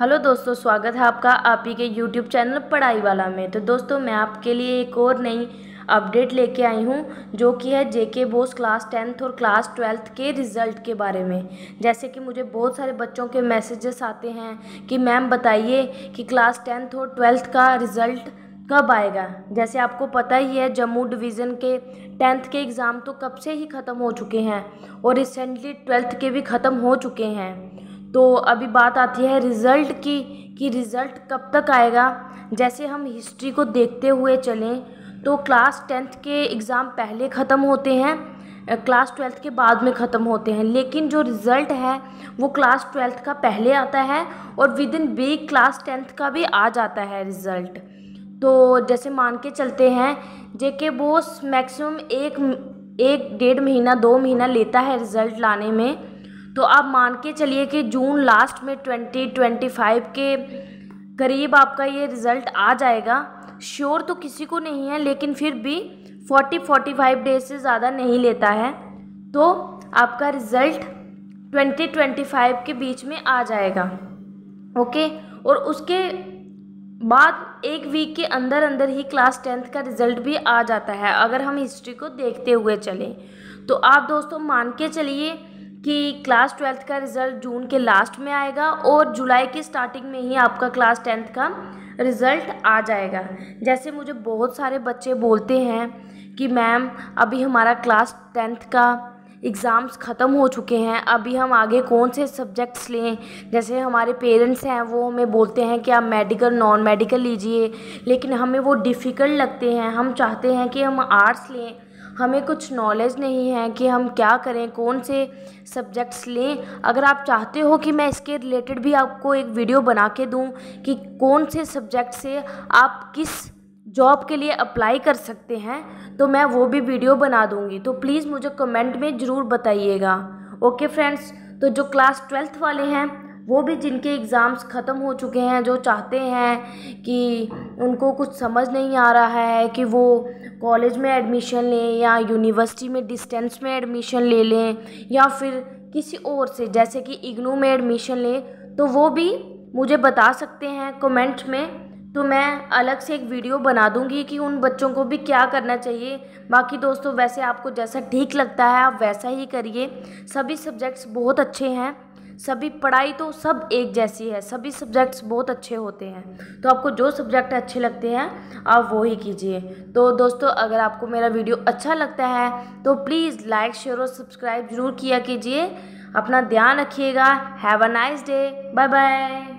hello दोस्तों स्वागत है आपका आप ही के यूट्यूब चैनल पढ़ाई वाला में तो दोस्तों मैं आपके लिए एक और नई अपडेट लेके आई हूँ जो कि है जेके बोस क्लास टेंथ और क्लास ट्वेल्थ के रिज़ल्ट के बारे में जैसे कि मुझे बहुत सारे बच्चों के मैसेजेस आते हैं कि मैम बताइए कि क्लास टेंथ और ट्वेल्थ का रिज़ल्ट कब आएगा जैसे आपको पता ही है जम्मू डिवीज़न के टेंथ के एग्ज़ाम तो कब से ही ख़त्म हो चुके हैं और रिसेंटली ट्वेल्थ के भी ख़त्म हो चुके हैं तो अभी बात आती है रिज़ल्ट की कि रिज़ल्ट कब तक आएगा जैसे हम हिस्ट्री को देखते हुए चलें तो क्लास टेंथ के एग्ज़ाम पहले ख़त्म होते हैं क्लास ट्वेल्थ के बाद में ख़त्म होते हैं लेकिन जो रिज़ल्ट है वो क्लास ट्वेल्थ का पहले आता है और within week class tenth का भी आ जाता है रिज़ल्ट तो जैसे मान के चलते हैं जे के बोस मैक्सिमम एक एक डेढ़ महीना दो महीना लेता है रिज़ल्ट लाने में तो आप मान के चलिए कि जून लास्ट में ट्वेंटी ट्वेंटी फाइव के करीब आपका ये रिज़ल्ट आ जाएगा श्योर तो किसी को नहीं है लेकिन फिर भी फोर्टी फोर्टी फाइव डेज से ज़्यादा नहीं लेता है तो आपका रिज़ल्ट ट्वेंटी ट्वेंटी फाइव के बीच में आ जाएगा ओके और उसके बाद एक वीक के अंदर अंदर ही क्लास टेंथ का रिज़ल्ट भी आ जाता है अगर हम हिस्ट्री को देखते हुए चलें तो आप दोस्तों मान के चलिए कि क्लास ट्वेल्थ का रिज़ल्ट जून के लास्ट में आएगा और जुलाई के स्टार्टिंग में ही आपका क्लास टेंथ का रिज़ल्ट आ जाएगा जैसे मुझे बहुत सारे बच्चे बोलते हैं कि मैम अभी हमारा क्लास टेंथ का एग्ज़ाम्स ख़त्म हो चुके हैं अभी हम आगे कौन से सब्जेक्ट्स लें जैसे हमारे पेरेंट्स हैं वो हमें बोलते हैं कि आप मेडिकल नॉन मेडिकल लीजिए लेकिन हमें वो डिफ़िकल्ट लगते हैं हम चाहते हैं कि हम आर्ट्स लें हमें कुछ नॉलेज नहीं है कि हम क्या करें कौन से सब्जेक्ट्स लें अगर आप चाहते हो कि मैं इसके रिलेटेड भी आपको एक वीडियो बना के दूँ कि कौन से सब्जेक्ट से आप किस जॉब के लिए अप्लाई कर सकते हैं तो मैं वो भी वीडियो बना दूँगी तो प्लीज़ मुझे कमेंट में ज़रूर बताइएगा ओके फ्रेंड्स तो जो क्लास ट्वेल्थ वाले हैं वो भी जिनके एग्ज़ाम्स ख़त्म हो चुके हैं जो चाहते हैं कि उनको कुछ समझ नहीं आ रहा है कि वो कॉलेज में एडमिशन लें या यूनिवर्सिटी में डिस्टेंस में एडमिशन ले लें या फिर किसी और से जैसे कि इग्नू में एडमिशन लें तो वो भी मुझे बता सकते हैं कमेंट में तो मैं अलग से एक वीडियो बना दूंगी कि उन बच्चों को भी क्या करना चाहिए बाकी दोस्तों वैसे आपको जैसा ठीक लगता है आप वैसा ही करिए सभी सब्जेक्ट्स बहुत अच्छे हैं सभी पढ़ाई तो सब एक जैसी है सभी सब्जेक्ट्स बहुत अच्छे होते हैं तो आपको जो सब्जेक्ट अच्छे लगते हैं आप वो ही कीजिए तो दोस्तों अगर आपको मेरा वीडियो अच्छा लगता है तो प्लीज़ लाइक शेयर और सब्सक्राइब ज़रूर किया कीजिए अपना ध्यान रखिएगा have a nice day bye bye